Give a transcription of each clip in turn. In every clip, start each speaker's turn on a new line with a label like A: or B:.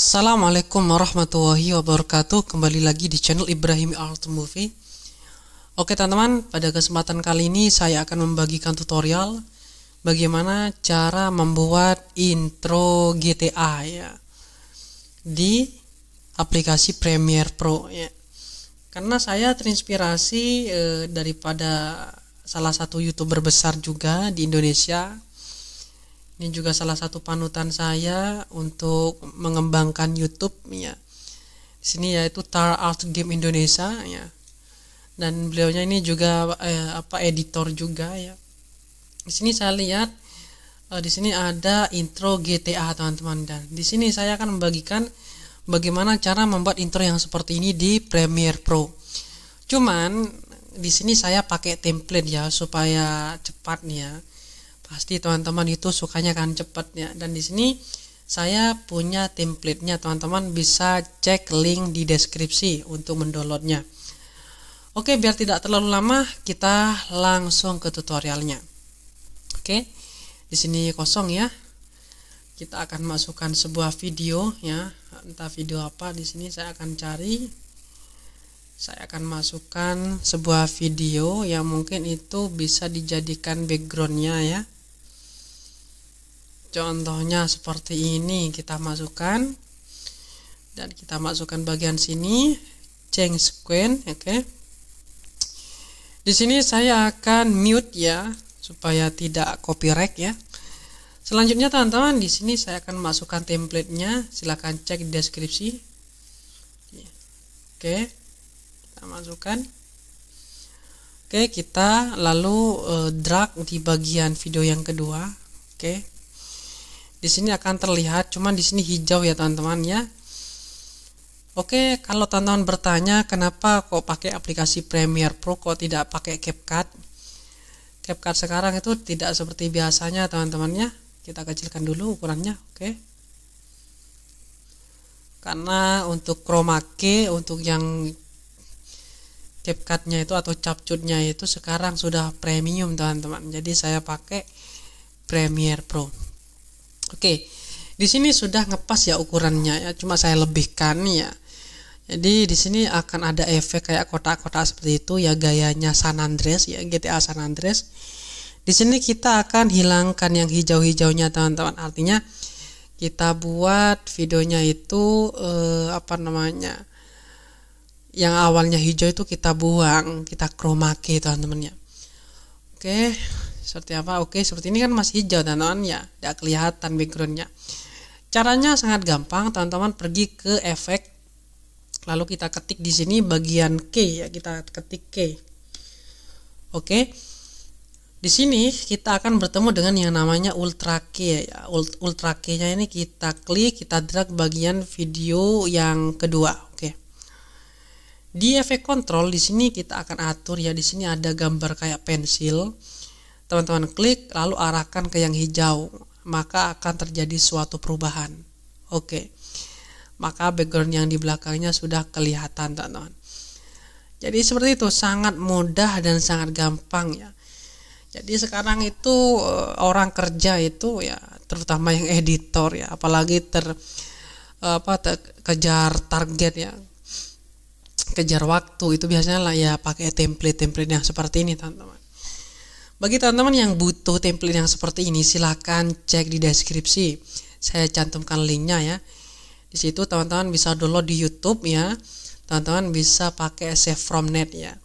A: Assalamualaikum warahmatullahi wabarakatuh Kembali lagi di channel Ibrahim Art Movie Oke teman-teman, pada kesempatan kali ini saya akan membagikan tutorial Bagaimana cara membuat intro GTA ya Di aplikasi Premiere Pro ya Karena saya terinspirasi eh, daripada salah satu youtuber besar juga di Indonesia ini juga salah satu panutan saya untuk mengembangkan YouTube ya. Di sini yaitu Tar Art Game Indonesia ya. Dan beliaunya ini juga eh, apa editor juga ya. Di sini saya lihat eh, di sini ada intro GTA teman-teman dan di sini saya akan membagikan bagaimana cara membuat intro yang seperti ini di Premiere Pro. Cuman di sini saya pakai template ya supaya cepat nih ya pasti teman-teman itu sukanya kan cepat ya dan di sini saya punya template-nya teman-teman bisa cek link di deskripsi untuk mendownloadnya oke biar tidak terlalu lama kita langsung ke tutorialnya oke di sini kosong ya kita akan masukkan sebuah video ya entah video apa di sini saya akan cari saya akan masukkan sebuah video yang mungkin itu bisa dijadikan backgroundnya ya contohnya seperti ini kita masukkan dan kita masukkan bagian sini change screen oke okay. di sini saya akan mute ya supaya tidak copyright ya selanjutnya teman-teman di sini saya akan masukkan template nya silahkan cek di deskripsi oke okay. kita masukkan oke okay, kita lalu uh, drag di bagian video yang kedua oke okay di sini akan terlihat cuman di sini hijau ya teman-teman ya Oke, kalau teman-teman bertanya kenapa kok pakai aplikasi Premiere Pro kok tidak pakai CapCut? CapCut sekarang itu tidak seperti biasanya teman-teman ya. Kita kecilkan dulu ukurannya, oke. Karena untuk chroma key untuk yang capcutnya itu atau capcutnya itu sekarang sudah premium teman-teman. Jadi saya pakai Premiere Pro. Oke, di sini sudah ngepas ya ukurannya ya, cuma saya lebihkan ya. Jadi di sini akan ada efek kayak kotak-kotak seperti itu ya gayanya San Andreas ya GTA San Andreas. Di sini kita akan hilangkan yang hijau-hijaunya teman-teman. Artinya kita buat videonya itu eh, apa namanya? Yang awalnya hijau itu kita buang, kita chroma key teman-teman ya. Oke seperti apa oke seperti ini kan masih hijau teman-teman ya tidak kelihatan backgroundnya caranya sangat gampang teman-teman pergi ke efek lalu kita ketik di sini bagian K ya kita ketik K oke di sini kita akan bertemu dengan yang namanya ultra K ya, ya. ultra K nya ini kita klik kita drag bagian video yang kedua oke di efek kontrol di sini kita akan atur ya di sini ada gambar kayak pensil teman-teman klik lalu arahkan ke yang hijau maka akan terjadi suatu perubahan oke maka background yang di belakangnya sudah kelihatan teman-teman jadi seperti itu sangat mudah dan sangat gampang ya jadi sekarang itu eh, orang kerja itu ya terutama yang editor ya apalagi ter eh, apa ter, kejar target ya kejar waktu itu biasanya lah ya pakai template-template yang seperti ini teman-teman bagi teman-teman yang butuh template yang seperti ini, silahkan cek di deskripsi. Saya cantumkan linknya ya. Di situ teman-teman bisa download di YouTube ya. Teman-teman bisa pakai Save from net ya.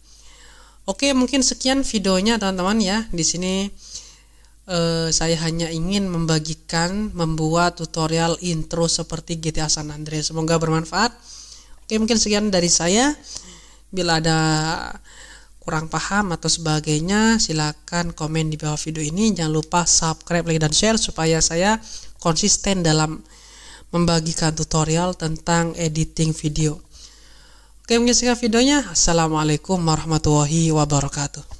A: Oke, mungkin sekian videonya teman-teman ya. Di sini eh, saya hanya ingin membagikan membuat tutorial intro seperti GTA San Andreas. Semoga bermanfaat. Oke, mungkin sekian dari saya. Bila ada kurang paham atau sebagainya silahkan komen di bawah video ini jangan lupa subscribe like dan share supaya saya konsisten dalam membagikan tutorial tentang editing video oke mungkin sekian videonya assalamualaikum warahmatullahi wabarakatuh